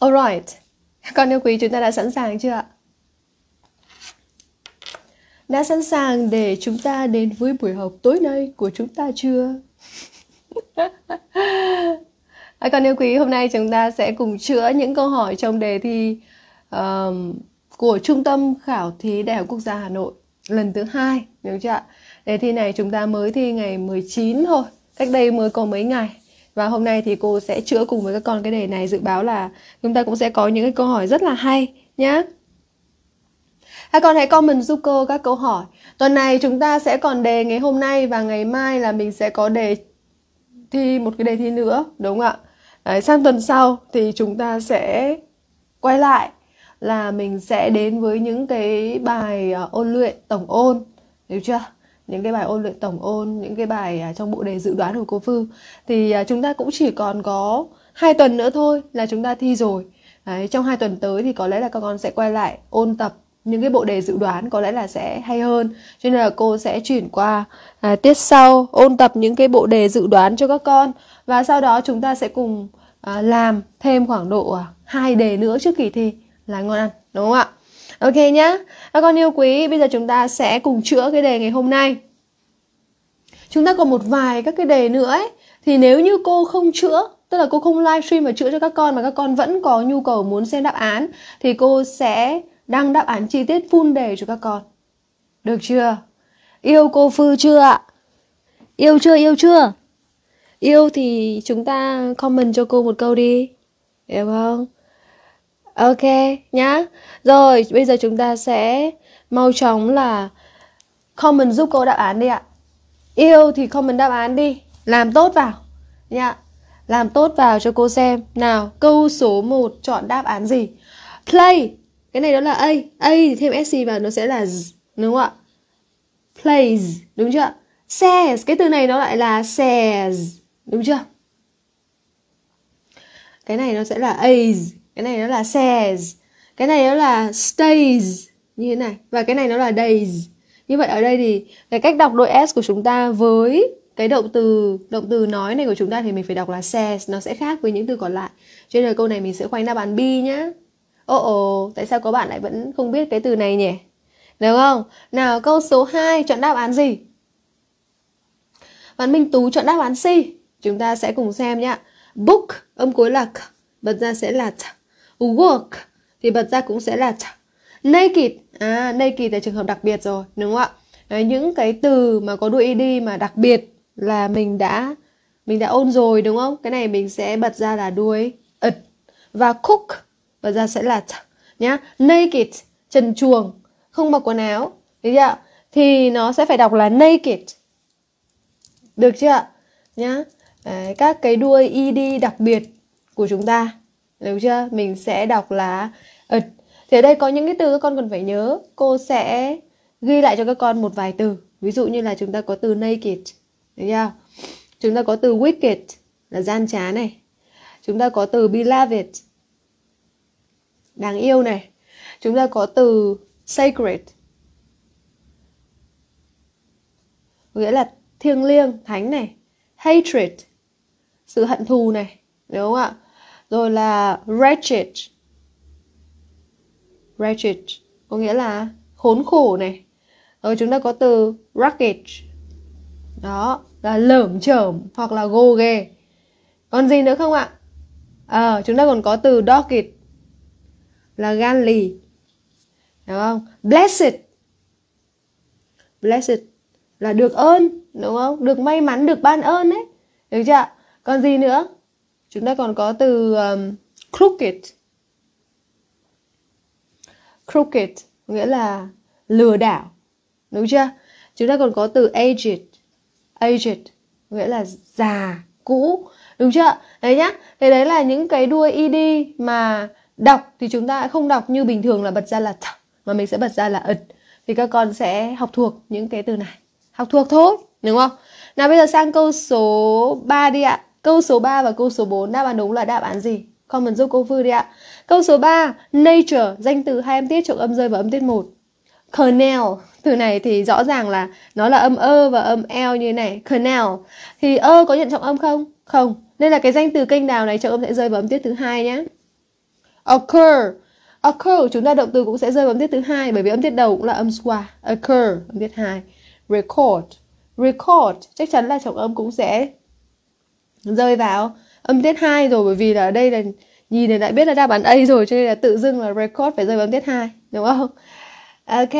Alright, con yêu quý chúng ta đã sẵn sàng chưa ạ? Đã sẵn sàng để chúng ta đến với buổi học tối nay của chúng ta chưa? à, con yêu quý, hôm nay chúng ta sẽ cùng chữa những câu hỏi trong đề thi uh, của Trung tâm Khảo thí Đại học Quốc gia Hà Nội lần thứ hai, đúng chưa ạ? Đề thi này chúng ta mới thi ngày 19 thôi, cách đây mới có mấy ngày và hôm nay thì cô sẽ chữa cùng với các con cái đề này dự báo là chúng ta cũng sẽ có những cái câu hỏi rất là hay nhé các con hãy comment giúp cô các câu hỏi tuần này chúng ta sẽ còn đề ngày hôm nay và ngày mai là mình sẽ có đề thi một cái đề thi nữa đúng không ạ Đấy, sang tuần sau thì chúng ta sẽ quay lại là mình sẽ đến với những cái bài ờ, ôn luyện tổng ôn hiểu chưa những cái bài ôn luyện tổng ôn những cái bài à, trong bộ đề dự đoán của cô Phương thì à, chúng ta cũng chỉ còn có hai tuần nữa thôi là chúng ta thi rồi Đấy, trong hai tuần tới thì có lẽ là các con sẽ quay lại ôn tập những cái bộ đề dự đoán có lẽ là sẽ hay hơn cho nên là cô sẽ chuyển qua à, tiết sau ôn tập những cái bộ đề dự đoán cho các con và sau đó chúng ta sẽ cùng à, làm thêm khoảng độ à, hai đề nữa trước kỳ thi là ngon ăn đúng không ạ Ok nhá. Các con yêu quý, bây giờ chúng ta sẽ cùng chữa cái đề ngày hôm nay. Chúng ta còn một vài các cái đề nữa ấy, thì nếu như cô không chữa tức là cô không livestream và chữa cho các con mà các con vẫn có nhu cầu muốn xem đáp án thì cô sẽ đăng đáp án chi tiết full đề cho các con. Được chưa? Yêu cô Phư chưa ạ? Yêu chưa, yêu chưa? Yêu thì chúng ta comment cho cô một câu đi. Hiểu không? Ok nhá. Rồi, bây giờ chúng ta sẽ mau chóng là comment giúp cô đáp án đi ạ. Yêu thì comment đáp án đi, làm tốt vào nhá. Làm tốt vào cho cô xem. Nào, câu số 1 chọn đáp án gì? Play. Cái này đó là A. A thì thêm SC vào nó sẽ là z, đúng không ạ? Plays, đúng chưa? Says, cái từ này nó lại là says, đúng chưa? Cái này nó sẽ là as cái này nó là says cái này nó là stays như thế này và cái này nó là days như vậy ở đây thì cái cách đọc đôi s của chúng ta với cái động từ động từ nói này của chúng ta thì mình phải đọc là says nó sẽ khác với những từ còn lại cho nên là câu này mình sẽ khoanh đáp án b nhá ồ oh, ồ tại sao có bạn lại vẫn không biết cái từ này nhỉ đúng không nào câu số 2 chọn đáp án gì bạn minh tú chọn đáp án c chúng ta sẽ cùng xem nhá book âm cuối là k bật ra sẽ là t work thì bật ra cũng sẽ là naked à naked là trường hợp đặc biệt rồi đúng không ạ Đấy, những cái từ mà có đuôi ed mà đặc biệt là mình đã mình đã ôn rồi đúng không cái này mình sẽ bật ra là đuôi ật và cook bật ra sẽ là nhá naked trần chuồng không mặc quần áo được chưa thì nó sẽ phải đọc là naked được chưa nhá Đấy, các cái đuôi ed đặc biệt của chúng ta Đúng chưa? Mình sẽ đọc là ật. Thì ở đây có những cái từ các con cần phải nhớ. Cô sẽ ghi lại cho các con một vài từ. Ví dụ như là chúng ta có từ naked. Đúng chưa? Chúng ta có từ wicked là gian trá này. Chúng ta có từ beloved đáng yêu này. Chúng ta có từ sacred nghĩa là thiêng liêng, thánh này. Hatred sự hận thù này, đúng không ạ? rồi là wretched wretched có nghĩa là khốn khổ này rồi ờ, chúng ta có từ rugged đó là lởm chởm hoặc là gồ ghề còn gì nữa không ạ à, chúng ta còn có từ dogged là gan lì đúng không blessed blessed là được ơn đúng không được may mắn được ban ơn đấy được chưa còn gì nữa chúng ta còn có từ um, crooked crooked nghĩa là lừa đảo đúng chưa chúng ta còn có từ aged aged nghĩa là già cũ đúng chưa đấy nhá thế đấy là những cái đuôi ed mà đọc thì chúng ta không đọc như bình thường là bật ra là th mà mình sẽ bật ra là ật thì các con sẽ học thuộc những cái từ này học thuộc thôi đúng không nào bây giờ sang câu số 3 đi ạ Câu số 3 và câu số 4 đáp án đúng là đáp án gì? Comment giúp cô Vư đi ạ. Câu số 3, nature, danh từ hai âm tiết trọng âm rơi và âm tiết 1. kernel từ này thì rõ ràng là nó là âm ơ và âm l như thế này. kernel Thì ơ có nhận trọng âm không? Không. Nên là cái danh từ kênh đào này trọng âm sẽ rơi vào âm tiết thứ hai nhé. Occur. Occur chúng ta động từ cũng sẽ rơi vào âm tiết thứ hai bởi vì âm tiết đầu cũng là âm schwa. Occur, âm tiết 2. Record. Record chắc chắn là trọng âm cũng sẽ rơi vào âm tiết 2 rồi bởi vì là ở đây là nhìn thì đã biết là đáp án A rồi cho nên là tự dưng là record phải rơi vào âm tiết 2 đúng không? Ok.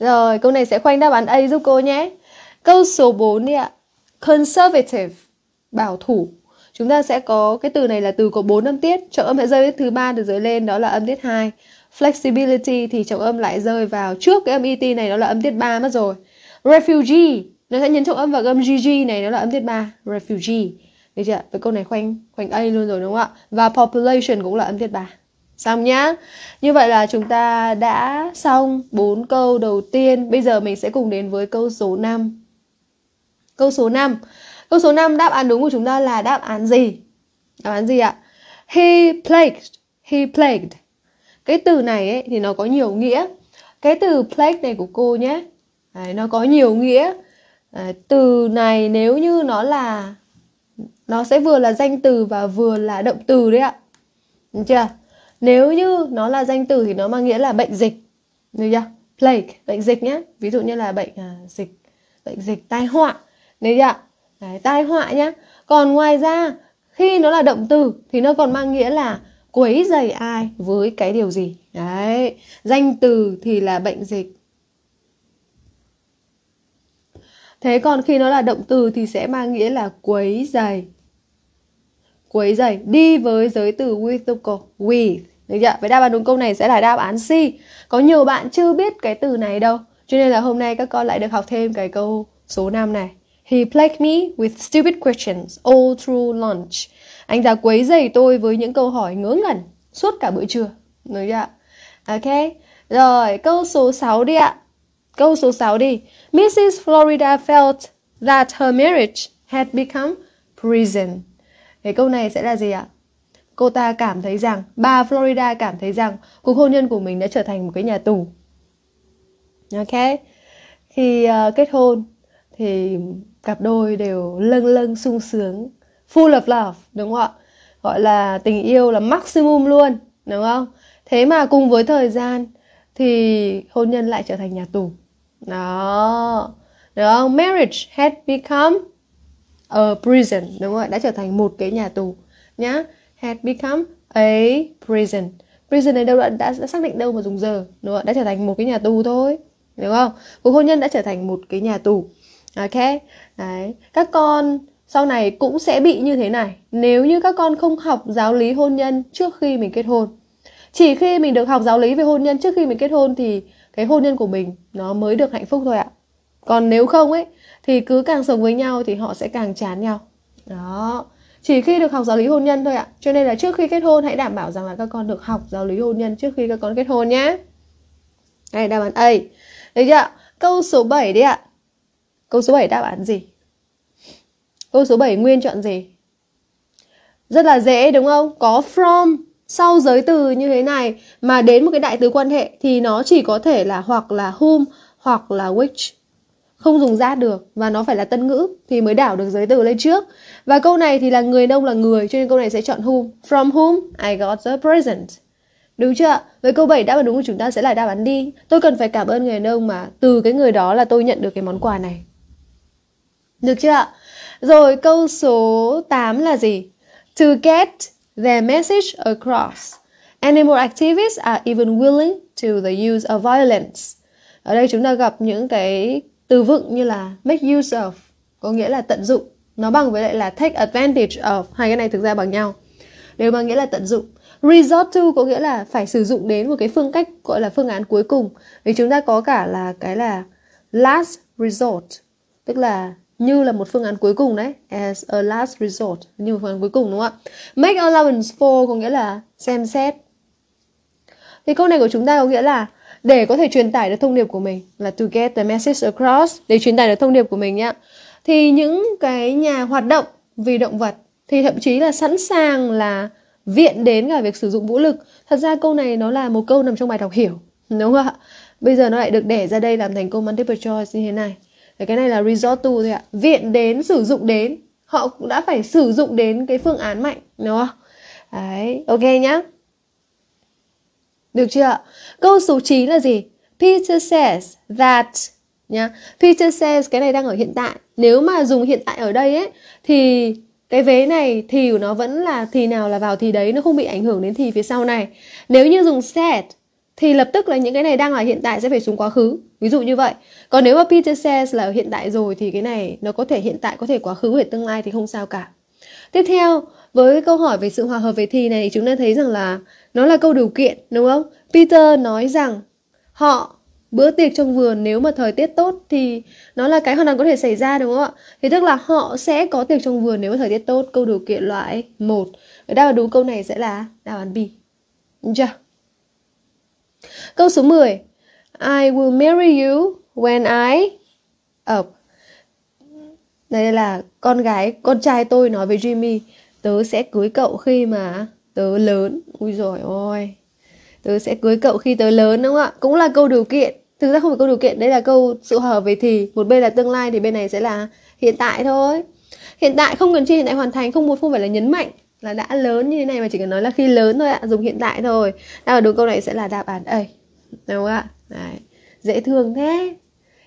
Rồi, câu này sẽ khoanh đáp án A giúp cô nhé. Câu số 4 đi ạ. Conservative, bảo thủ. Chúng ta sẽ có cái từ này là từ có 4 âm tiết, trọng âm sẽ rơi thứ ba từ dưới lên đó là âm tiết 2. Flexibility thì trọng âm lại rơi vào trước cái âm ET này đó là âm tiết 3 mất rồi. Refugee, nó sẽ nhấn trọng âm vào âm GG này nó là âm tiết 3, refugee được chưa với câu này khoanh khoanh a luôn rồi đúng không ạ và population cũng là âm tiết bà xong nhá như vậy là chúng ta đã xong bốn câu đầu tiên bây giờ mình sẽ cùng đến với câu số 5 câu số 5 câu số 5 đáp án đúng của chúng ta là đáp án gì đáp án gì ạ he plagued he plagued cái từ này ấy, thì nó có nhiều nghĩa cái từ plague này của cô nhé Đấy, nó có nhiều nghĩa Đấy, từ này nếu như nó là nó sẽ vừa là danh từ và vừa là động từ đấy ạ đúng chưa nếu như nó là danh từ thì nó mang nghĩa là bệnh dịch đúng chưa plague bệnh dịch nhé ví dụ như là bệnh à, dịch bệnh dịch tai họa đấy chưa đấy, tai họa nhé còn ngoài ra khi nó là động từ thì nó còn mang nghĩa là quấy dày ai với cái điều gì đấy danh từ thì là bệnh dịch Thế còn khi nó là động từ thì sẽ mang nghĩa là quấy giày. Quấy giày đi với giới từ with the call. with. Được chưa? Vậy đáp án đúng câu này sẽ là đáp án C. Có nhiều bạn chưa biết cái từ này đâu. Cho nên là hôm nay các con lại được học thêm cái câu số 5 này. He plagued me with stupid questions all through lunch. Anh ta quấy rầy tôi với những câu hỏi ngớ ngẩn suốt cả bữa trưa. Được chưa? Ok. Rồi, câu số 6 đi ạ. Câu số 6 đi. Mrs. Florida felt that her marriage had become prison. Cái câu này sẽ là gì ạ? Cô ta cảm thấy rằng, bà Florida cảm thấy rằng cuộc hôn nhân của mình đã trở thành một cái nhà tù. Ok. Khi uh, kết hôn thì cặp đôi đều lâng lâng sung sướng, full of love, đúng không ạ? Gọi là tình yêu là maximum luôn, đúng không? Thế mà cùng với thời gian thì hôn nhân lại trở thành nhà tù đó được không marriage had become a prison đúng rồi đã trở thành một cái nhà tù nhá had become a prison prison này đâu đã, đã, đã xác định đâu mà dùng giờ đúng không? đã trở thành một cái nhà tù thôi đúng không cuộc hôn nhân đã trở thành một cái nhà tù ok đấy các con sau này cũng sẽ bị như thế này nếu như các con không học giáo lý hôn nhân trước khi mình kết hôn chỉ khi mình được học giáo lý về hôn nhân trước khi mình kết hôn thì cái hôn nhân của mình nó mới được hạnh phúc thôi ạ còn nếu không ấy thì cứ càng sống với nhau thì họ sẽ càng chán nhau đó chỉ khi được học giáo lý hôn nhân thôi ạ cho nên là trước khi kết hôn hãy đảm bảo rằng là các con được học giáo lý hôn nhân trước khi các con kết hôn nhé này đáp án A được chưa câu số 7 đi ạ câu số 7 đáp án gì câu số 7 nguyên chọn gì rất là dễ đúng không có from sau giới từ như thế này mà đến một cái đại từ quan hệ thì nó chỉ có thể là hoặc là whom hoặc là which không dùng ra được và nó phải là tân ngữ thì mới đảo được giới từ lên trước và câu này thì là người đông là người cho nên câu này sẽ chọn whom from whom I got the present Đúng chưa? Với câu 7 đáp án đúng của chúng ta sẽ là đáp án đi. Tôi cần phải cảm ơn người đàn mà từ cái người đó là tôi nhận được cái món quà này. Được chưa ạ? Rồi câu số 8 là gì? To get their message across. Animal activists are even willing to the use of violence. Ở đây chúng ta gặp những cái từ vựng như là make use of, có nghĩa là tận dụng. Nó bằng với lại là take advantage of, hai cái này thực ra bằng nhau. Đều bằng nghĩa là tận dụng. Resort to có nghĩa là phải sử dụng đến một cái phương cách gọi là phương án cuối cùng. Vì chúng ta có cả là cái là last resort, tức là như là một phương án cuối cùng đấy as a last resort như một phương án cuối cùng đúng không ạ make allowance for có nghĩa là xem xét thì câu này của chúng ta có nghĩa là để có thể truyền tải được thông điệp của mình là to get the message across để truyền tải được thông điệp của mình nhá thì những cái nhà hoạt động vì động vật thì thậm chí là sẵn sàng là viện đến cả việc sử dụng vũ lực thật ra câu này nó là một câu nằm trong bài đọc hiểu đúng không ạ bây giờ nó lại được để ra đây làm thành câu multiple choice như thế này Thế cái này là resort to thôi ạ. Viện đến, sử dụng đến. Họ cũng đã phải sử dụng đến cái phương án mạnh, đúng không? Đấy, ok nhá. Được chưa Câu số 9 là gì? Peter says that nhá. Peter says cái này đang ở hiện tại. Nếu mà dùng hiện tại ở đây ấy thì cái vế này thì nó vẫn là thì nào là vào thì đấy nó không bị ảnh hưởng đến thì phía sau này. Nếu như dùng said thì lập tức là những cái này đang là hiện tại sẽ phải xuống quá khứ ví dụ như vậy còn nếu mà Peter says là ở hiện tại rồi thì cái này nó có thể hiện tại có thể quá khứ về tương lai thì không sao cả tiếp theo với câu hỏi về sự hòa hợp về thì này chúng ta thấy rằng là nó là câu điều kiện đúng không Peter nói rằng họ bữa tiệc trong vườn nếu mà thời tiết tốt thì nó là cái hoàn toàn có thể xảy ra đúng không ạ thì tức là họ sẽ có tiệc trong vườn nếu mà thời tiết tốt câu điều kiện loại một đáp án đúng câu này sẽ là đáp án B được chưa Câu số 10. I will marry you when I up. Đây là con gái, con trai tôi nói với Jimmy, tớ sẽ cưới cậu khi mà tớ lớn. Ui giời ôi. Tớ sẽ cưới cậu khi tớ lớn đúng không ạ? Cũng là câu điều kiện. Thực ra không phải câu điều kiện, đây là câu sự hở về thì. Một bên là tương lai thì bên này sẽ là hiện tại thôi. Hiện tại không cần chi hiện tại hoàn thành, không một không phải là nhấn mạnh là đã lớn như thế này mà chỉ cần nói là khi lớn thôi ạ, dùng hiện tại thôi. Đáp ở đúng câu này sẽ là đáp án A đúng không ạ dễ thương thế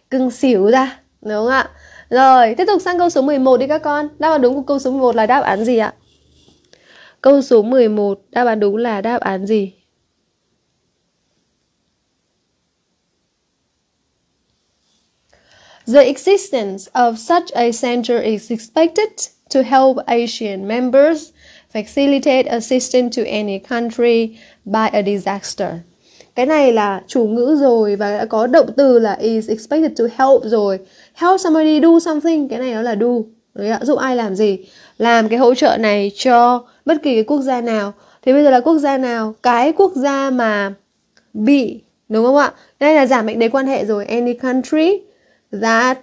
cưng xỉu ra đúng không ạ rồi tiếp tục sang câu số 11 đi các con đáp án đúng của câu số 11 là đáp án gì ạ câu số 11 đáp án đúng là đáp án gì The existence of such a center is expected to help Asian members facilitate assistance to any country by a disaster cái này là chủ ngữ rồi và đã có động từ là is expected to help rồi help somebody do something cái này nó là do đấy ạ giúp ai làm gì làm cái hỗ trợ này cho bất kỳ cái quốc gia nào thì bây giờ là quốc gia nào cái quốc gia mà bị đúng không ạ đây là giảm mệnh đề quan hệ rồi any country that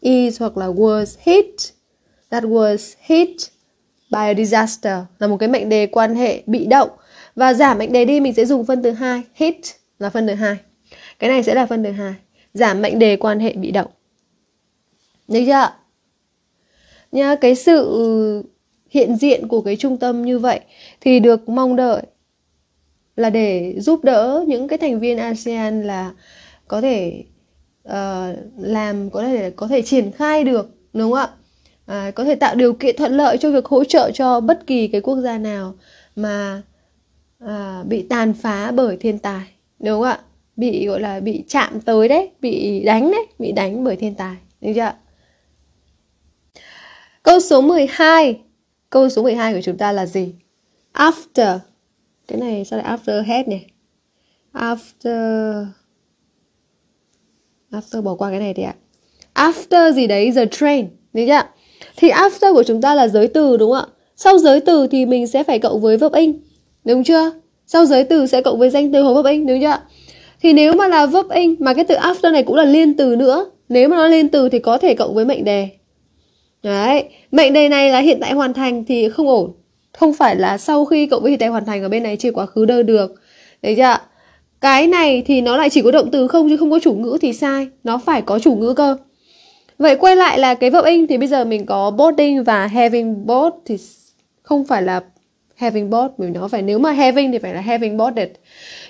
is hoặc là was hit that was hit by a disaster là một cái mệnh đề quan hệ bị động và giảm mệnh đề đi mình sẽ dùng phân thứ hai hit là phân thứ hai cái này sẽ là phân thứ hai giảm mệnh đề quan hệ bị động được chưa nha cái sự hiện diện của cái trung tâm như vậy thì được mong đợi là để giúp đỡ những cái thành viên ASEAN là có thể uh, làm có thể có thể triển khai được đúng không ạ à, có thể tạo điều kiện thuận lợi cho việc hỗ trợ cho bất kỳ cái quốc gia nào mà à, bị tàn phá bởi thiên tài đúng không ạ bị gọi là bị chạm tới đấy bị đánh đấy bị đánh bởi thiên tài đúng chưa câu số 12 câu số 12 của chúng ta là gì after cái này sao lại after hết này after after bỏ qua cái này đi ạ after gì đấy the train đúng chưa thì after của chúng ta là giới từ đúng không ạ sau giới từ thì mình sẽ phải cộng với verb in đúng chưa sau giới từ sẽ cộng với danh từ hoặc verb in đúng chưa thì nếu mà là verb in mà cái từ after này cũng là liên từ nữa nếu mà nó liên từ thì có thể cộng với mệnh đề đấy mệnh đề này là hiện tại hoàn thành thì không ổn không phải là sau khi cộng với hiện tại hoàn thành ở bên này chưa quá khứ đơn được đấy chưa cái này thì nó lại chỉ có động từ không chứ không có chủ ngữ thì sai nó phải có chủ ngữ cơ vậy quay lại là cái verb in thì bây giờ mình có boarding và having both thì không phải là having bought mình nói phải nếu mà having thì phải là having bought it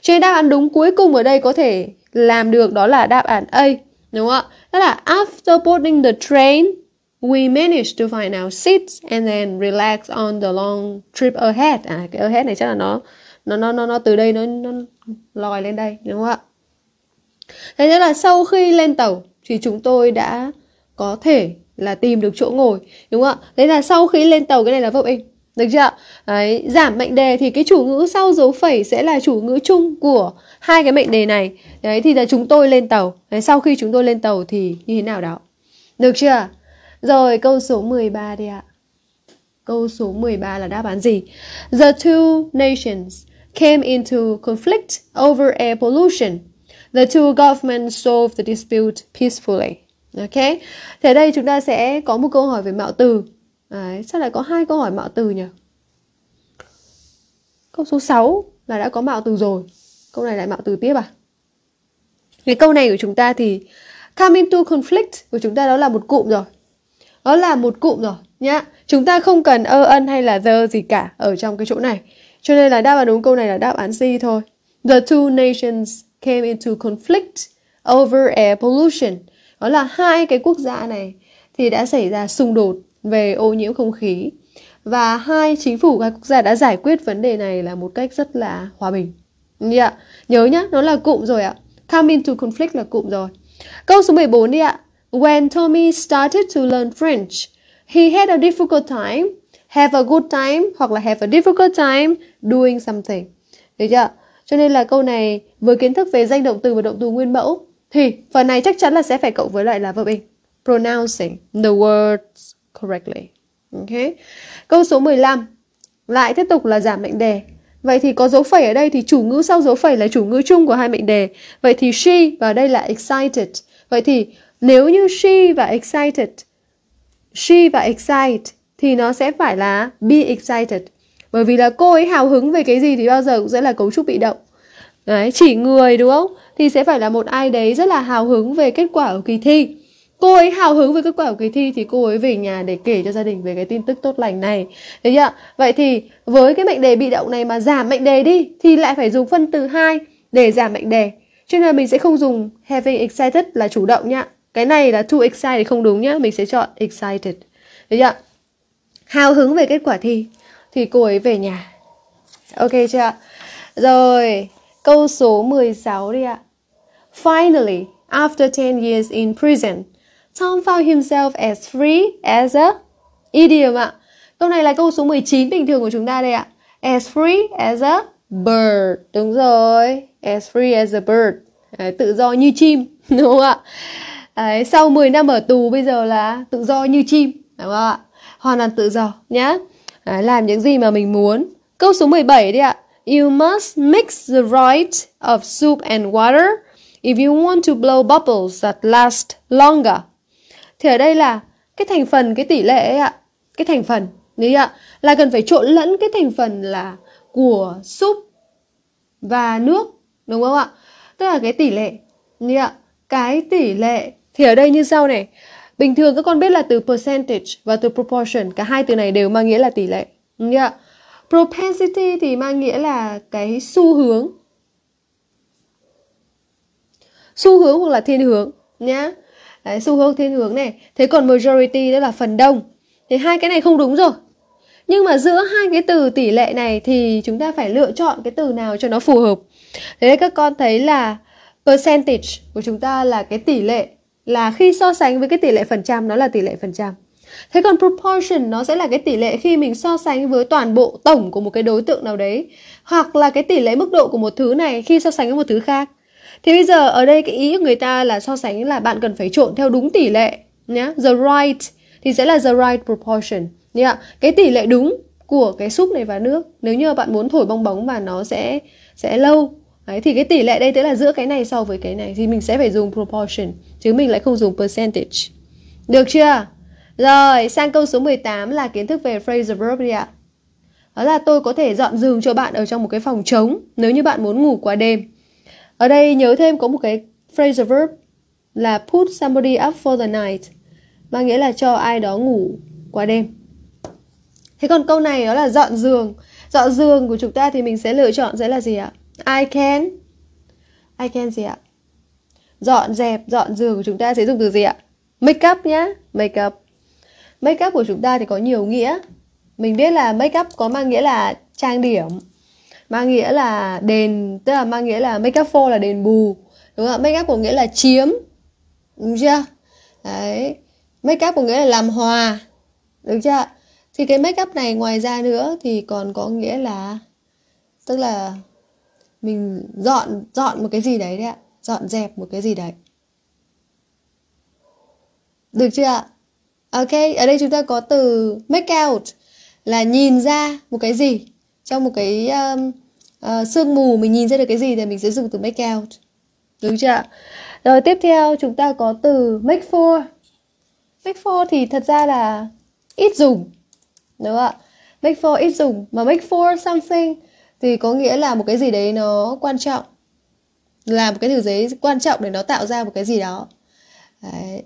cho nên đáp án đúng cuối cùng ở đây có thể làm được đó là đáp án A đúng không ạ đó là after boarding the train we managed to find our seats and then relax on the long trip ahead à cái ahead này chắc là nó nó nó nó, nó từ đây nó, nó lòi lên đây đúng không ạ thế nên là sau khi lên tàu thì chúng tôi đã có thể là tìm được chỗ ngồi đúng không ạ đấy là sau khi lên tàu cái này là verb in được chưa Đấy, giảm mệnh đề thì cái chủ ngữ sau dấu phẩy sẽ là chủ ngữ chung của hai cái mệnh đề này đấy thì là chúng tôi lên tàu đấy, sau khi chúng tôi lên tàu thì như thế nào đó được chưa rồi câu số 13 đi ạ câu số 13 là đáp án gì the two nations came into conflict over air pollution the two governments solved the dispute peacefully ok thế đây chúng ta sẽ có một câu hỏi về mạo từ Đấy, sao lại có hai câu hỏi mạo từ nhỉ? Câu số 6 là đã có mạo từ rồi. Câu này lại mạo từ tiếp à? Cái câu này của chúng ta thì come into conflict của chúng ta đó là một cụm rồi. Đó là một cụm rồi nhá. Chúng ta không cần ơ ân hay là the gì cả ở trong cái chỗ này. Cho nên là đáp án đúng câu này là đáp án C thôi. The two nations came into conflict over air pollution. Đó là hai cái quốc gia này thì đã xảy ra xung đột về ô nhiễm không khí và hai chính phủ hai quốc gia đã giải quyết vấn đề này là một cách rất là hòa bình yeah. nhớ nhá nó là cụm rồi ạ come into conflict là cụm rồi câu số 14 đi ạ when Tommy started to learn French he had a difficult time have a good time hoặc là have a difficult time doing something được chưa cho nên là câu này với kiến thức về danh động từ và động từ nguyên mẫu thì phần này chắc chắn là sẽ phải cộng với lại là verb in pronouncing the words correctly. Okay. Câu số 15. Lại tiếp tục là giảm mệnh đề. Vậy thì có dấu phẩy ở đây thì chủ ngữ sau dấu phẩy là chủ ngữ chung của hai mệnh đề. Vậy thì she và đây là excited. Vậy thì nếu như she và excited, she và excite thì nó sẽ phải là be excited. Bởi vì là cô ấy hào hứng về cái gì thì bao giờ cũng sẽ là cấu trúc bị động. Đấy, chỉ người đúng không? Thì sẽ phải là một ai đấy rất là hào hứng về kết quả của kỳ thi cô ấy hào hứng với kết quả của kỳ thi thì cô ấy về nhà để kể cho gia đình về cái tin tức tốt lành này thế ạ vậy thì với cái mệnh đề bị động này mà giảm mệnh đề đi thì lại phải dùng phân từ hai để giảm mệnh đề cho nên là mình sẽ không dùng having excited là chủ động nhá cái này là too excited không đúng nhá mình sẽ chọn excited thế ạ hào hứng về kết quả thi thì cô ấy về nhà ok chưa rồi câu số 16 đi ạ finally after 10 years in prison Tom found himself as free as a idiom ạ. Câu này là câu số 19 bình thường của chúng ta đây ạ. As free as a bird. Đúng rồi. As free as a bird. Đấy, tự do như chim. Đúng không ạ? Đấy, sau 10 năm ở tù bây giờ là tự do như chim. Đúng không ạ? Hoàn toàn tự do nhá. Đấy, làm những gì mà mình muốn. Câu số 17 đi ạ. You must mix the right of soup and water if you want to blow bubbles that last longer. Thì ở đây là cái thành phần, cái tỷ lệ ấy ạ, cái thành phần, đấy ạ, là cần phải trộn lẫn cái thành phần là của súp và nước, đúng không ạ? Tức là cái tỷ lệ, đấy ạ, cái tỷ lệ thì ở đây như sau này. Bình thường các con biết là từ percentage và từ proportion, cả hai từ này đều mang nghĩa là tỷ lệ, đúng ạ? Propensity thì mang nghĩa là cái xu hướng, xu hướng hoặc là thiên hướng nhá đấy xu hướng thiên hướng này thế còn majority đó là phần đông thế hai cái này không đúng rồi nhưng mà giữa hai cái từ tỷ lệ này thì chúng ta phải lựa chọn cái từ nào cho nó phù hợp thế các con thấy là percentage của chúng ta là cái tỷ lệ là khi so sánh với cái tỷ lệ phần trăm nó là tỷ lệ phần trăm thế còn proportion nó sẽ là cái tỷ lệ khi mình so sánh với toàn bộ tổng của một cái đối tượng nào đấy hoặc là cái tỷ lệ mức độ của một thứ này khi so sánh với một thứ khác thì bây giờ ở đây cái ý của người ta là so sánh là bạn cần phải trộn theo đúng tỷ lệ nhé. The right thì sẽ là the right proportion. Yeah. Cái tỷ lệ đúng của cái súp này và nước. Nếu như bạn muốn thổi bong bóng và nó sẽ sẽ lâu Đấy, thì cái tỷ lệ đây tức là giữa cái này so với cái này thì mình sẽ phải dùng proportion chứ mình lại không dùng percentage. Được chưa? Rồi, sang câu số 18 là kiến thức về phrase verb đi ạ. Đó là tôi có thể dọn giường cho bạn ở trong một cái phòng trống nếu như bạn muốn ngủ qua đêm. Ở đây nhớ thêm có một cái phrasal verb là put somebody up for the night mang nghĩa là cho ai đó ngủ qua đêm. Thế còn câu này đó là dọn giường. Dọn giường của chúng ta thì mình sẽ lựa chọn sẽ là gì ạ? I can I can gì ạ? Dọn dẹp, dọn giường của chúng ta sẽ dùng từ gì ạ? Make up nhá, make up. Make up của chúng ta thì có nhiều nghĩa. Mình biết là make up có mang nghĩa là trang điểm, mang nghĩa là đền tức là mang nghĩa là make up for là đền bù đúng không make up có nghĩa là chiếm đúng chưa đấy make up có nghĩa là làm hòa được chưa thì cái make up này ngoài ra nữa thì còn có nghĩa là tức là mình dọn dọn một cái gì đấy đấy ạ dọn dẹp một cái gì đấy được chưa ạ ok ở đây chúng ta có từ make out là nhìn ra một cái gì trong một cái um, uh, sương mù mình nhìn ra được cái gì thì mình sẽ dùng từ make out đúng chưa rồi tiếp theo chúng ta có từ make for make for thì thật ra là ít dùng đúng không ạ make for ít dùng mà make for something thì có nghĩa là một cái gì đấy nó quan trọng làm một cái thứ giấy quan trọng để nó tạo ra một cái gì đó đấy.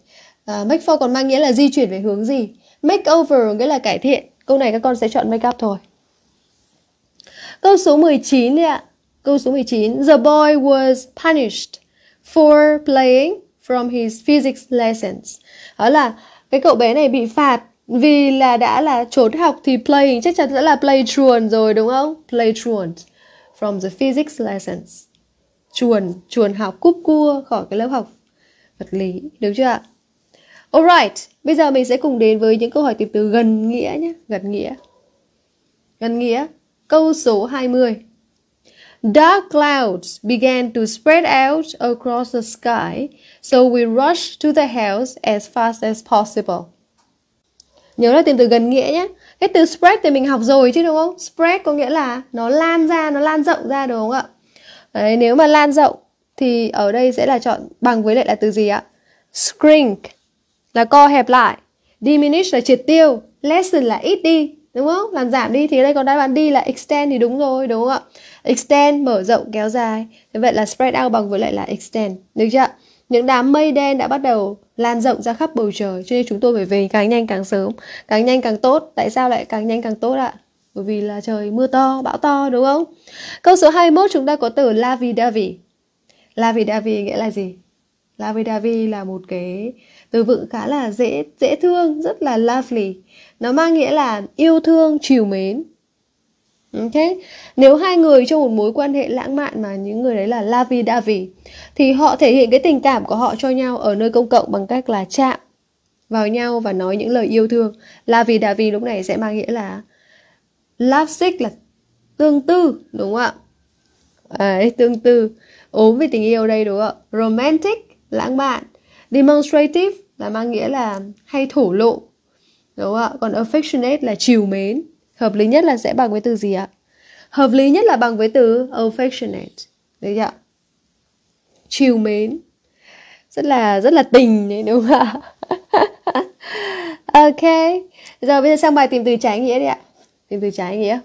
Uh, make for còn mang nghĩa là di chuyển về hướng gì make over nghĩa là cải thiện câu này các con sẽ chọn make up thôi Câu số 19 đi ạ. Câu số 19. The boy was punished for playing from his physics lessons. Đó là cái cậu bé này bị phạt vì là đã là trốn học thì play chắc chắn sẽ là play truant rồi đúng không? Play truant from the physics lessons. Chuồn, chuồn học cúp cua khỏi cái lớp học vật lý, được chưa ạ? Alright, bây giờ mình sẽ cùng đến với những câu hỏi tìm từ gần nghĩa nhé, gần nghĩa. Gần nghĩa Câu số 20 Dark clouds began to spread out across the sky, so we rushed to the house as fast as possible. Nhớ là tìm từ gần nghĩa nhé. Cái từ spread thì mình học rồi chứ đúng không? Spread có nghĩa là nó lan ra, nó lan rộng ra đúng không ạ? Đấy, nếu mà lan rộng thì ở đây sẽ là chọn bằng với lại là từ gì ạ? Shrink là co hẹp lại. Diminish là triệt tiêu. Lessen là ít đi đúng không làm giảm đi thì đây còn đáp án đi là extend thì đúng rồi đúng không ạ extend mở rộng kéo dài thế vậy là spread out bằng với lại là extend được chưa những đám mây đen đã bắt đầu lan rộng ra khắp bầu trời cho nên chúng tôi phải về càng nhanh càng sớm càng nhanh càng tốt tại sao lại càng nhanh càng tốt ạ bởi vì là trời mưa to bão to đúng không câu số 21 chúng ta có từ lavi davi lavi davi nghĩa là gì lavi davi là một cái từ vựng khá là dễ dễ thương rất là lovely nó mang nghĩa là yêu thương trìu mến Ok. Nếu hai người trong một mối quan hệ lãng mạn mà những người đấy là lavi davi thì họ thể hiện cái tình cảm của họ cho nhau ở nơi công cộng bằng cách là chạm vào nhau và nói những lời yêu thương. Lavi davi lúc này sẽ mang nghĩa là lapsic là tương tư đúng không ạ? Đấy, tương tư. Ốm vì tình yêu đây đúng không ạ? Romantic, lãng mạn. Demonstrative là mang nghĩa là hay thổ lộ, Đúng ạ. Còn affectionate là chiều mến. Hợp lý nhất là sẽ bằng với từ gì ạ? Hợp lý nhất là bằng với từ affectionate. Đấy ạ. Chiều mến. Rất là rất là tình đấy đúng không ạ? ok. Giờ bây giờ sang bài tìm từ trái nghĩa đi ạ. Tìm từ trái nghĩa.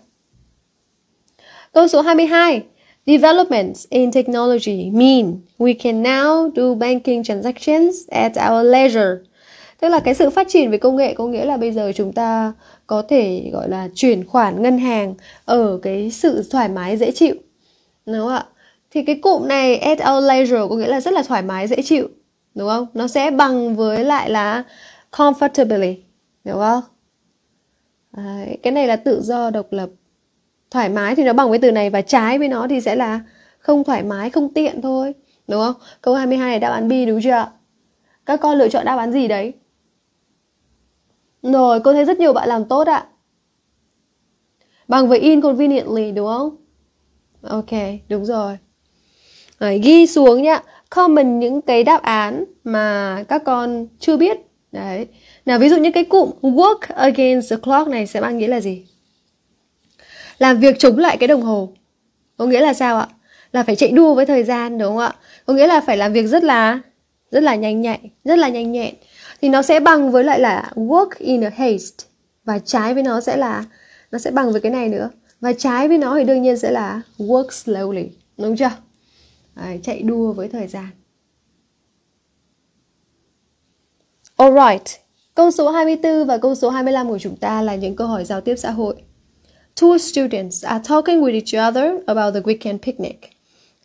Câu số 22. Developments in technology mean we can now do banking transactions at our leisure tức là cái sự phát triển về công nghệ có nghĩa là bây giờ chúng ta có thể gọi là chuyển khoản ngân hàng ở cái sự thoải mái dễ chịu đúng không ạ thì cái cụm này at our leisure có nghĩa là rất là thoải mái dễ chịu đúng không nó sẽ bằng với lại là comfortably đúng không Đấy, cái này là tự do độc lập thoải mái thì nó bằng với từ này và trái với nó thì sẽ là không thoải mái không tiện thôi đúng không câu 22 này đáp án B đúng chưa các con lựa chọn đáp án gì đấy rồi, cô thấy rất nhiều bạn làm tốt ạ. Bằng với inconveniently đúng không? Ok, đúng rồi. Đấy, ghi xuống nhá. Comment những cái đáp án mà các con chưa biết. Đấy. Nào ví dụ như cái cụm work against the clock này sẽ mang nghĩa là gì? Làm việc chống lại cái đồng hồ. Có nghĩa là sao ạ? Là phải chạy đua với thời gian đúng không ạ? Có nghĩa là phải làm việc rất là rất là nhanh nhạy, rất là nhanh nhẹn thì nó sẽ bằng với lại là work in a haste và trái với nó sẽ là nó sẽ bằng với cái này nữa và trái với nó thì đương nhiên sẽ là work slowly đúng chưa Đấy, chạy đua với thời gian Alright, câu số 24 và câu số 25 của chúng ta là những câu hỏi giao tiếp xã hội. Two students are talking with each other about the weekend picnic.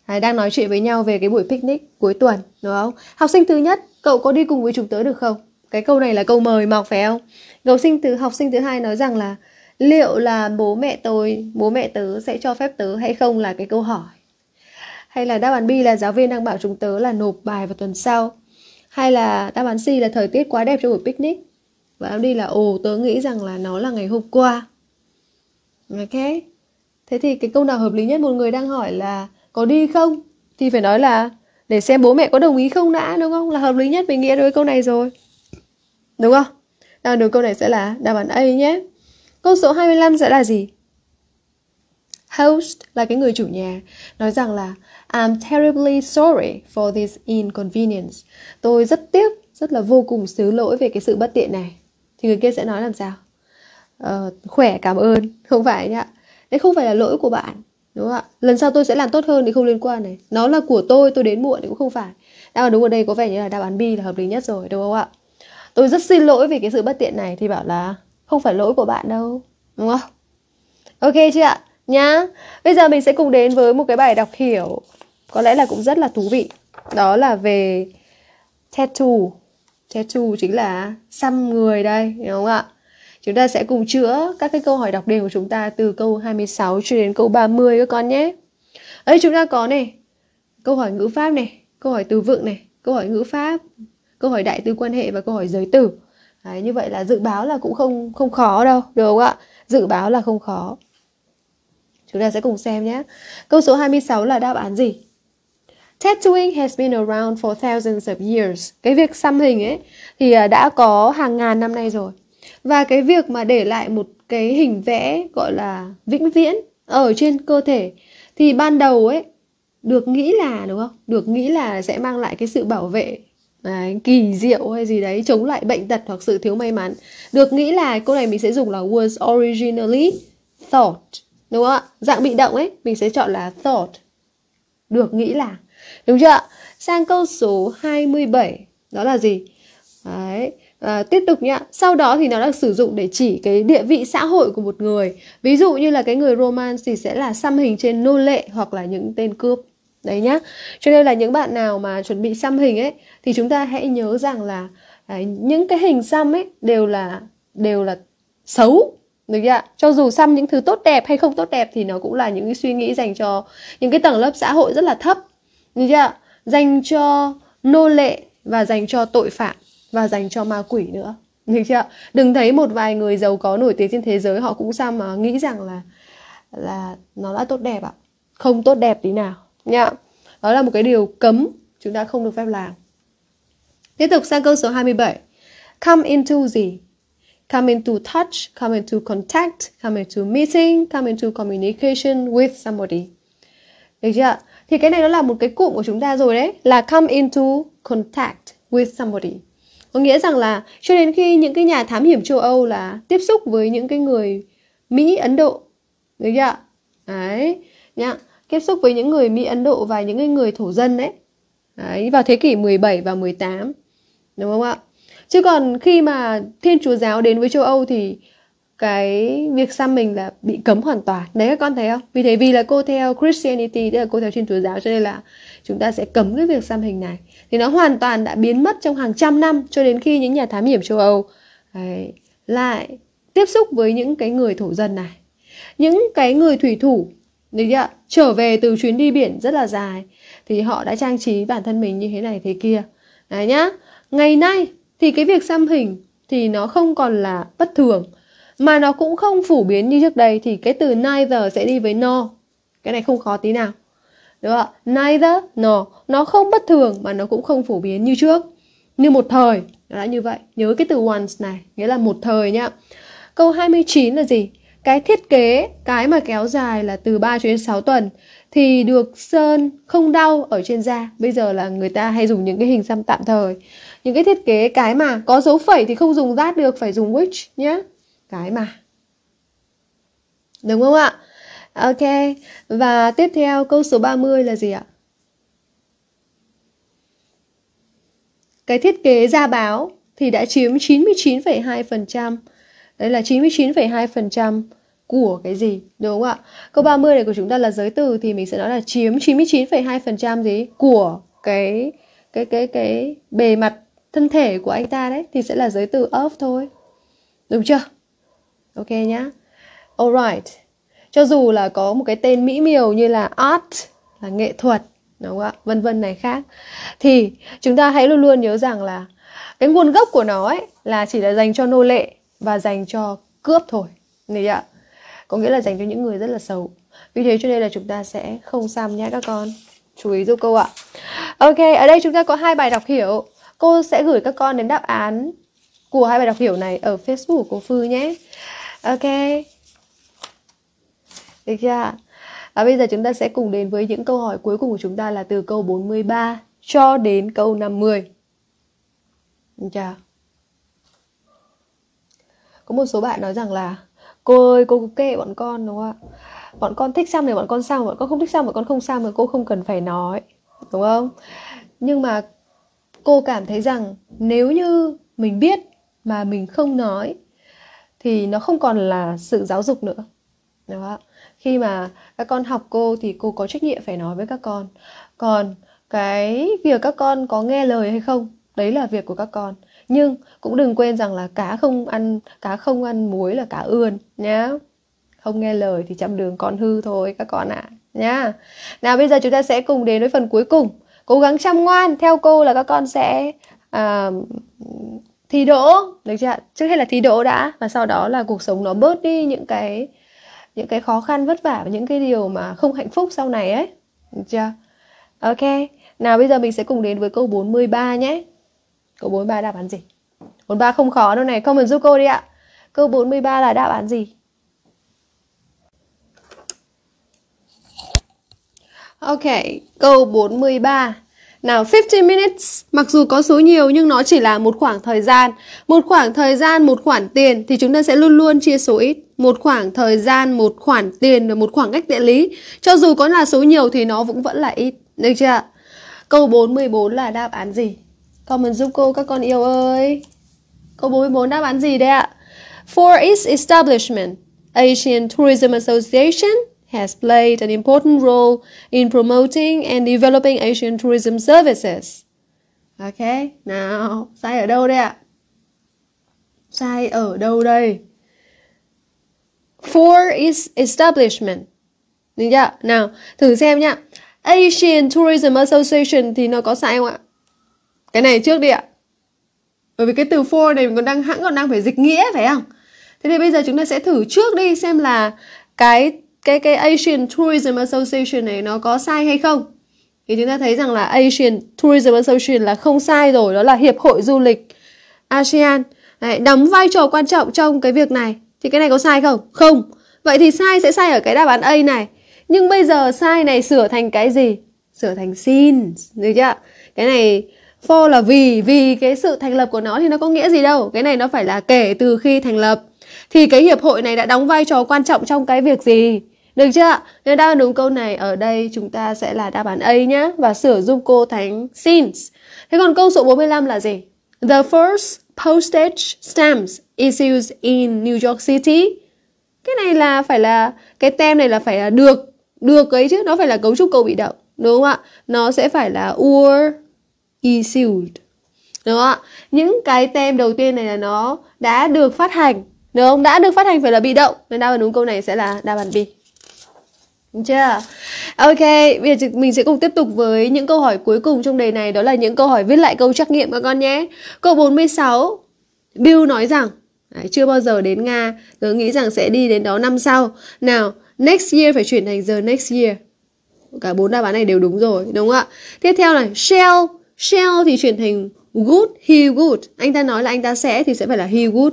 Đấy, đang nói chuyện với nhau về cái buổi picnic cuối tuần, đúng không? Học sinh thứ nhất Cậu có đi cùng với chúng tớ được không? Cái câu này là câu mời mọc phải không? Gấu sinh thứ học sinh thứ hai nói rằng là liệu là bố mẹ tôi, bố mẹ tớ sẽ cho phép tớ hay không là cái câu hỏi. Hay là đáp án B là giáo viên đang bảo chúng tớ là nộp bài vào tuần sau. Hay là đáp án C là thời tiết quá đẹp cho buổi picnic. Và đáp đi là ồ tớ nghĩ rằng là nó là ngày hôm qua. Ok. Thế thì cái câu nào hợp lý nhất một người đang hỏi là có đi không? Thì phải nói là để xem bố mẹ có đồng ý không đã đúng không là hợp lý nhất về nghĩa đối với câu này rồi đúng không đáp đúng câu này sẽ là đáp án A nhé câu số 25 sẽ là gì host là cái người chủ nhà nói rằng là I'm terribly sorry for this inconvenience tôi rất tiếc rất là vô cùng xứ lỗi về cái sự bất tiện này thì người kia sẽ nói làm sao ờ, khỏe cảm ơn không phải nhá đấy không phải là lỗi của bạn đúng không ạ lần sau tôi sẽ làm tốt hơn thì không liên quan này nó là của tôi tôi đến muộn thì cũng không phải đáp án đúng ở đây có vẻ như là đáp án B là hợp lý nhất rồi đúng không ạ tôi rất xin lỗi vì cái sự bất tiện này thì bảo là không phải lỗi của bạn đâu đúng không ok chưa ạ nhá bây giờ mình sẽ cùng đến với một cái bài đọc hiểu có lẽ là cũng rất là thú vị đó là về tattoo tattoo chính là xăm người đây đúng không ạ Chúng ta sẽ cùng chữa các cái câu hỏi đọc đề của chúng ta từ câu 26 cho đến câu 30 các con nhé. Ấy chúng ta có này, câu hỏi ngữ pháp này, câu hỏi từ vựng này, câu hỏi ngữ pháp, câu hỏi đại từ quan hệ và câu hỏi giới từ. Đấy, như vậy là dự báo là cũng không không khó đâu, được không ạ? Dự báo là không khó. Chúng ta sẽ cùng xem nhé. Câu số 26 là đáp án gì? Tattooing has been around for thousands of years. Cái việc xăm hình ấy thì à, đã có hàng ngàn năm nay rồi và cái việc mà để lại một cái hình vẽ gọi là vĩnh viễn ở trên cơ thể thì ban đầu ấy được nghĩ là đúng không được nghĩ là sẽ mang lại cái sự bảo vệ Đấy, à, kỳ diệu hay gì đấy chống lại bệnh tật hoặc sự thiếu may mắn được nghĩ là câu này mình sẽ dùng là was originally thought đúng không ạ dạng bị động ấy mình sẽ chọn là thought được nghĩ là đúng chưa sang câu số 27 đó là gì đấy À, tiếp tục nhá sau đó thì nó được sử dụng để chỉ cái địa vị xã hội của một người ví dụ như là cái người roman thì sẽ là xăm hình trên nô lệ hoặc là những tên cướp đấy nhá cho nên là những bạn nào mà chuẩn bị xăm hình ấy thì chúng ta hãy nhớ rằng là đấy, à, những cái hình xăm ấy đều là đều là xấu được chưa ạ cho dù xăm những thứ tốt đẹp hay không tốt đẹp thì nó cũng là những cái suy nghĩ dành cho những cái tầng lớp xã hội rất là thấp được chưa ạ dành cho nô lệ và dành cho tội phạm và dành cho ma quỷ nữa được chưa đừng thấy một vài người giàu có nổi tiếng trên thế giới họ cũng sao mà nghĩ rằng là là nó đã tốt đẹp ạ à? không tốt đẹp tí nào nhá đó là một cái điều cấm chúng ta không được phép làm tiếp tục sang câu số 27 come into gì come into touch come into contact come into meeting come into communication with somebody được chưa thì cái này nó là một cái cụm của chúng ta rồi đấy là come into contact with somebody có nghĩa rằng là cho đến khi những cái nhà thám hiểm châu Âu là tiếp xúc với những cái người Mỹ, Ấn Độ. Được chưa? Đấy. Nhá. Tiếp xúc với những người Mỹ, Ấn Độ và những cái người thổ dân đấy. Đấy, vào thế kỷ 17 và 18. Đúng không ạ? Chứ còn khi mà Thiên Chúa giáo đến với châu Âu thì cái việc xăm mình là bị cấm hoàn toàn đấy các con thấy không vì thế vì là cô theo Christianity tức là cô theo thiên chúa giáo cho nên là chúng ta sẽ cấm cái việc xăm hình này thì nó hoàn toàn đã biến mất trong hàng trăm năm cho đến khi những nhà thám hiểm châu Âu đấy, lại tiếp xúc với những cái người thổ dân này những cái người thủy thủ đấy ạ trở về từ chuyến đi biển rất là dài thì họ đã trang trí bản thân mình như thế này thế kia đấy nhá ngày nay thì cái việc xăm hình thì nó không còn là bất thường mà nó cũng không phổ biến như trước đây thì cái từ neither sẽ đi với no cái này không khó tí nào Đúng không ạ? Neither, no. Nó không bất thường mà nó cũng không phổ biến như trước. Như một thời, nó đã như vậy. Nhớ cái từ once này, nghĩa là một thời nhá. Câu 29 là gì? Cái thiết kế, cái mà kéo dài là từ 3 cho đến 6 tuần thì được sơn không đau ở trên da. Bây giờ là người ta hay dùng những cái hình xăm tạm thời. Những cái thiết kế cái mà có dấu phẩy thì không dùng rát được, phải dùng witch nhé. Cái mà. Đúng không ạ? Ok, và tiếp theo câu số 30 là gì ạ? Cái thiết kế ra báo thì đã chiếm 99,2%. Đấy là 99,2% của cái gì, đúng không ạ? Câu 30 này của chúng ta là giới từ thì mình sẽ nói là chiếm 99,2% gì của cái cái cái cái bề mặt thân thể của anh ta đấy thì sẽ là giới từ of thôi. Đúng chưa? Ok nhá. Alright cho dù là có một cái tên mỹ miều như là art là nghệ thuật đúng không ạ vân vân này khác thì chúng ta hãy luôn luôn nhớ rằng là cái nguồn gốc của nó ấy là chỉ là dành cho nô lệ và dành cho cướp thôi đấy ạ có nghĩa là dành cho những người rất là xấu vì thế cho nên là chúng ta sẽ không xăm nhé các con chú ý giúp cô ạ ok ở đây chúng ta có hai bài đọc hiểu cô sẽ gửi các con đến đáp án của hai bài đọc hiểu này ở facebook của cô phư nhé ok được chưa? Và bây giờ chúng ta sẽ cùng đến với những câu hỏi cuối cùng của chúng ta là từ câu 43 cho đến câu 50. Được chưa? Có một số bạn nói rằng là cô ơi cô cứ kệ bọn con đúng không ạ bọn con thích xăm này bọn con xăm bọn con không thích xăm bọn con không xăm mà cô không cần phải nói đúng không nhưng mà cô cảm thấy rằng nếu như mình biết mà mình không nói thì nó không còn là sự giáo dục nữa đúng không ạ khi mà các con học cô thì cô có trách nhiệm phải nói với các con còn cái việc các con có nghe lời hay không đấy là việc của các con nhưng cũng đừng quên rằng là cá không ăn cá không ăn muối là cá ươn nhá không nghe lời thì chặn đường con hư thôi các con ạ à, nhá nào bây giờ chúng ta sẽ cùng đến với phần cuối cùng cố gắng chăm ngoan theo cô là các con sẽ à, thi đỗ được chưa trước hết là thi đỗ đã và sau đó là cuộc sống nó bớt đi những cái những cái khó khăn vất vả và những cái điều mà không hạnh phúc sau này ấy được chưa ok nào bây giờ mình sẽ cùng đến với câu 43 nhé câu 43 đáp án gì 43 không khó đâu này comment giúp cô đi ạ câu 43 là đáp án gì Ok, câu 43 nào 15 minutes, mặc dù có số nhiều nhưng nó chỉ là một khoảng thời gian. Một khoảng thời gian, một khoản tiền thì chúng ta sẽ luôn luôn chia số ít. Một khoảng thời gian, một khoản tiền và một khoảng cách địa lý. Cho dù có là số nhiều thì nó cũng vẫn là ít. Được chưa ạ? Câu 414 là đáp án gì? Comment giúp cô các con yêu ơi. Câu 44 đáp án gì đây ạ? For its establishment, Asian Tourism Association has played an important role in promoting and developing Asian tourism services. Ok, nào, sai ở đâu đây ạ? Sai ở đâu đây? For is establishment. Được chưa? Nào, thử xem nhá. Asian Tourism Association thì nó có sai không ạ? Cái này trước đi ạ. Bởi vì cái từ for này mình còn đang hãng còn đang phải dịch nghĩa phải không? Thế thì bây giờ chúng ta sẽ thử trước đi xem là cái cái cái Asian Tourism Association này nó có sai hay không thì chúng ta thấy rằng là Asian Tourism Association là không sai rồi đó là hiệp hội du lịch ASEAN Đấy, đóng vai trò quan trọng trong cái việc này thì cái này có sai không không vậy thì sai sẽ sai ở cái đáp án A này nhưng bây giờ sai này sửa thành cái gì sửa thành since được chưa cái này for là vì vì cái sự thành lập của nó thì nó có nghĩa gì đâu cái này nó phải là kể từ khi thành lập thì cái hiệp hội này đã đóng vai trò quan trọng trong cái việc gì được chưa? Nếu đáp án đúng câu này ở đây chúng ta sẽ là đáp án A nhé và sửa giúp cô Thánh since. Thế còn câu số 45 là gì? The first postage stamps issued in New York City. Cái này là phải là cái tem này là phải là được được ấy chứ nó phải là cấu trúc câu bị động đúng không ạ? Nó sẽ phải là were issued. Đúng không ạ? Những cái tem đầu tiên này là nó đã được phát hành. Đúng không? Đã được phát hành phải là bị động. Nên đáp án đúng câu này sẽ là đáp án B. Đúng chưa? Ok, bây giờ mình sẽ cùng tiếp tục với những câu hỏi cuối cùng trong đề này Đó là những câu hỏi viết lại câu trắc nghiệm các con nhé Câu 46 Bill nói rằng Đấy, chưa bao giờ đến Nga Tớ nghĩ rằng sẽ đi đến đó năm sau Nào, next year phải chuyển thành the next year Cả bốn đáp án này đều đúng rồi Đúng không ạ? Tiếp theo này shell shell thì chuyển thành good, he good Anh ta nói là anh ta sẽ thì sẽ phải là he good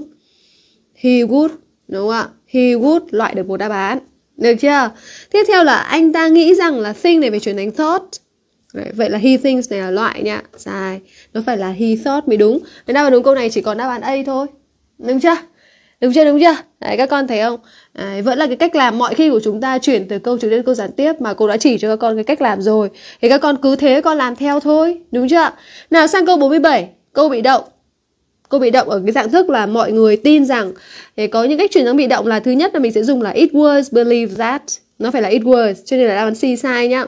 He good Đúng không ạ? He would loại được một đáp án được chưa? Tiếp theo là anh ta nghĩ rằng là think này phải chuyển thành thought. Đấy, vậy là he thinks này là loại nha. Sai. Nó phải là he thought mới đúng. Nên đáp án đúng câu này chỉ còn đáp án A thôi. Đúng chưa? Đúng chưa? Đúng chưa? Đấy, các con thấy không? Đấy, vẫn là cái cách làm mọi khi của chúng ta chuyển từ câu trực đến câu gián tiếp mà cô đã chỉ cho các con cái cách làm rồi. Thì các con cứ thế con làm theo thôi. Đúng chưa? Nào sang câu 47. Câu bị động cô bị động ở cái dạng thức là mọi người tin rằng để có những cách chuyển sang bị động là thứ nhất là mình sẽ dùng là it was believed that nó phải là it was cho nên là đáp án C sai nhá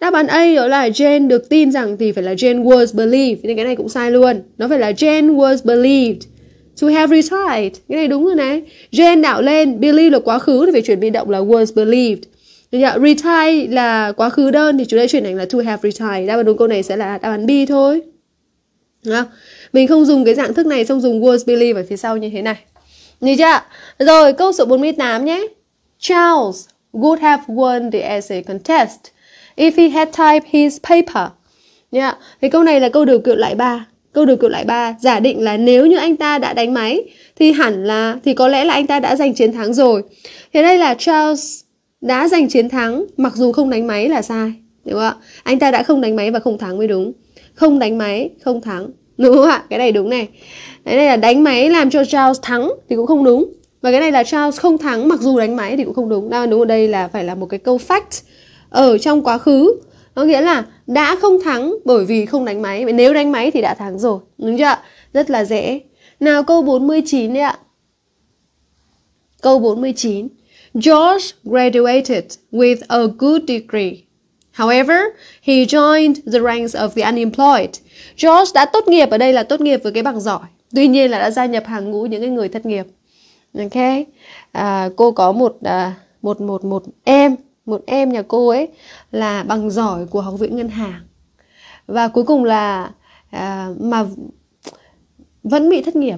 đáp án A đó là Jane được tin rằng thì phải là Jane was believed nên cái này cũng sai luôn nó phải là Jane was believed to have retired cái này đúng rồi này Jane đảo lên believe là quá khứ thì phải chuyển bị động là was believed được chưa? Retire là quá khứ đơn thì chúng ta chuyển thành là to have retired. Đáp án đúng câu này sẽ là đáp án B thôi. Đúng mình không dùng cái dạng thức này xong dùng was believe ở phía sau như thế này nhìn chưa rồi câu số 48 nhé Charles would have won the essay contest if he had typed his paper yeah. thì câu này là câu điều kiện loại 3 câu điều kiện loại 3 giả định là nếu như anh ta đã đánh máy thì hẳn là thì có lẽ là anh ta đã giành chiến thắng rồi thế đây là Charles đã giành chiến thắng mặc dù không đánh máy là sai đúng không ạ anh ta đã không đánh máy và không thắng mới đúng không đánh máy không thắng đúng không ạ cái này đúng này cái này là đánh máy làm cho Charles thắng thì cũng không đúng và cái này là Charles không thắng mặc dù đánh máy thì cũng không đúng đang đúng ở đây là phải là một cái câu fact ở trong quá khứ có nghĩa là đã không thắng bởi vì không đánh máy nếu đánh máy thì đã thắng rồi đúng chưa rất là dễ nào câu 49 đi ạ câu 49 George graduated with a good degree However, he joined the ranks of the unemployed. George đã tốt nghiệp ở đây là tốt nghiệp với cái bằng giỏi. Tuy nhiên là đã gia nhập hàng ngũ những cái người thất nghiệp. Ok. À, cô có một à, một một một em, một em nhà cô ấy là bằng giỏi của học viện ngân hàng. Và cuối cùng là à, mà vẫn bị thất nghiệp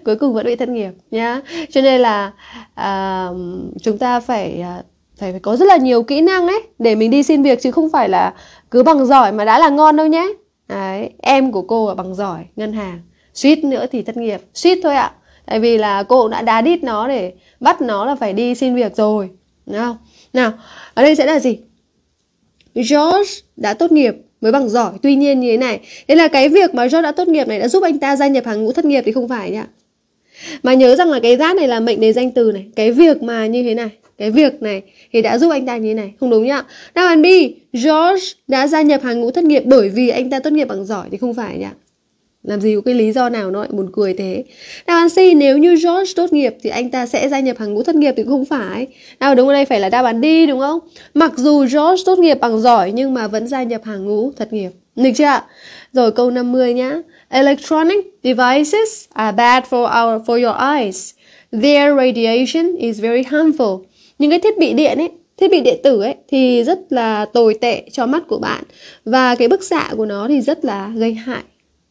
cuối cùng vẫn bị thất nghiệp nhá cho nên là à, chúng ta phải à, phải phải có rất là nhiều kỹ năng ấy để mình đi xin việc chứ không phải là cứ bằng giỏi mà đã là ngon đâu nhé đấy em của cô là bằng giỏi ngân hàng suýt nữa thì thất nghiệp suýt thôi ạ tại vì là cô cũng đã đá đít nó để bắt nó là phải đi xin việc rồi nào nào ở đây sẽ là gì George đã tốt nghiệp với bằng giỏi tuy nhiên như thế này nên là cái việc mà George đã tốt nghiệp này đã giúp anh ta gia nhập hàng ngũ thất nghiệp thì không phải nhỉ mà nhớ rằng là cái that này là mệnh đề danh từ này cái việc mà như thế này cái việc này thì đã giúp anh ta như thế này không đúng nhá đáp án B George đã gia nhập hàng ngũ thất nghiệp bởi vì anh ta tốt nghiệp bằng giỏi thì không phải nhá làm gì có cái lý do nào nó lại buồn cười thế đáp án C nếu như George tốt nghiệp thì anh ta sẽ gia nhập hàng ngũ thất nghiệp thì cũng không phải đáp đúng ở đây phải là đáp án D đúng không mặc dù George tốt nghiệp bằng giỏi nhưng mà vẫn gia nhập hàng ngũ thất nghiệp được chưa rồi câu 50 nhá electronic devices are bad for our for your eyes their radiation is very harmful những cái thiết bị điện ấy thiết bị điện tử ấy thì rất là tồi tệ cho mắt của bạn và cái bức xạ của nó thì rất là gây hại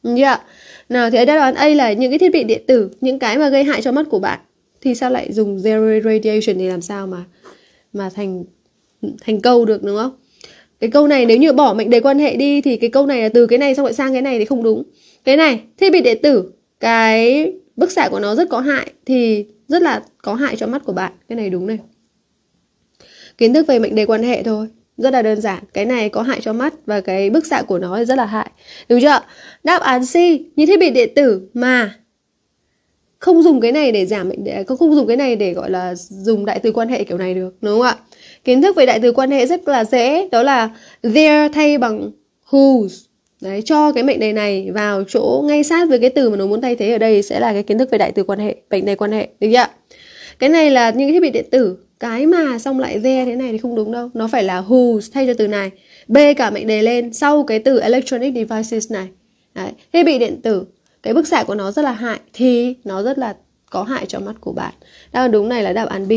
nhá dạ. yeah. nào thì ở đáp án A là những cái thiết bị điện tử những cái mà gây hại cho mắt của bạn thì sao lại dùng zero radiation để làm sao mà mà thành thành câu được đúng không cái câu này nếu như bỏ mệnh đề quan hệ đi thì cái câu này là từ cái này xong lại sang cái này thì không đúng cái này thiết bị điện tử cái bức xạ của nó rất có hại thì rất là có hại cho mắt của bạn cái này đúng này kiến thức về mệnh đề quan hệ thôi rất là đơn giản cái này có hại cho mắt và cái bức xạ của nó rất là hại đúng chưa đáp án C như thiết bị điện tử mà không dùng cái này để giảm mệnh đề à, không không dùng cái này để gọi là dùng đại từ quan hệ kiểu này được đúng không ạ kiến thức về đại từ quan hệ rất là dễ đó là there thay bằng whose đấy cho cái mệnh đề này vào chỗ ngay sát với cái từ mà nó muốn thay thế ở đây sẽ là cái kiến thức về đại từ quan hệ mệnh đề quan hệ được chưa cái này là những thiết bị điện tử cái mà xong lại the thế này thì không đúng đâu nó phải là who thay cho từ này b cả mệnh đề lên sau cái từ electronic devices này Đấy. thiết bị điện tử cái bức xạ của nó rất là hại thì nó rất là có hại cho mắt của bạn đáp án đúng này là đáp án b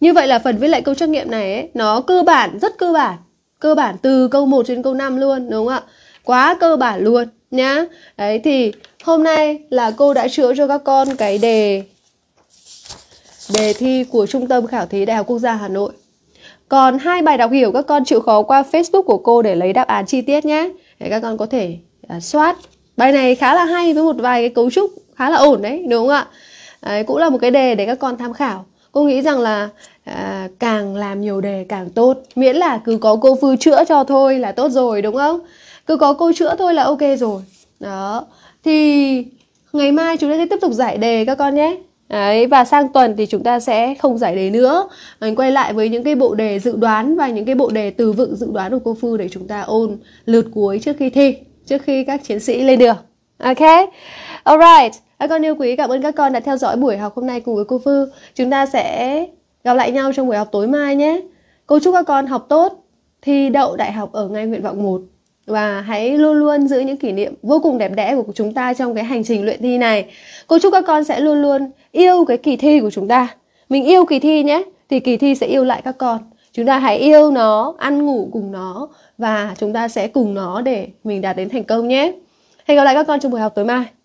như vậy là phần viết lại câu trắc nghiệm này ấy, nó cơ bản rất cơ bản cơ bản từ câu 1 đến câu 5 luôn đúng không ạ quá cơ bản luôn nhá đấy thì hôm nay là cô đã chữa cho các con cái đề đề thi của Trung tâm Khảo thí Đại học Quốc gia Hà Nội. Còn hai bài đọc hiểu các con chịu khó qua Facebook của cô để lấy đáp án chi tiết nhé. Để các con có thể à, soát. Bài này khá là hay với một vài cái cấu trúc khá là ổn đấy, đúng không ạ? Đấy, cũng là một cái đề để các con tham khảo. Cô nghĩ rằng là à, càng làm nhiều đề càng tốt, miễn là cứ có cô phư chữa cho thôi là tốt rồi đúng không? Cứ có cô chữa thôi là ok rồi. Đó. Thì ngày mai chúng ta sẽ tiếp tục giải đề các con nhé. Đấy, và sang tuần thì chúng ta sẽ không giải đề nữa mình quay lại với những cái bộ đề dự đoán và những cái bộ đề từ vựng dự đoán của cô Phu để chúng ta ôn lượt cuối trước khi thi trước khi các chiến sĩ lên đường ok alright các con yêu quý cảm ơn các con đã theo dõi buổi học hôm nay cùng với cô Phu chúng ta sẽ gặp lại nhau trong buổi học tối mai nhé cô chúc các con học tốt thi đậu đại học ở ngay nguyện vọng 1 và hãy luôn luôn giữ những kỷ niệm vô cùng đẹp đẽ của chúng ta trong cái hành trình luyện thi này. Cô chúc các con sẽ luôn luôn yêu cái kỳ thi của chúng ta. Mình yêu kỳ thi nhé, thì kỳ thi sẽ yêu lại các con. Chúng ta hãy yêu nó, ăn ngủ cùng nó và chúng ta sẽ cùng nó để mình đạt đến thành công nhé. Hẹn gặp lại các con trong buổi học tối mai.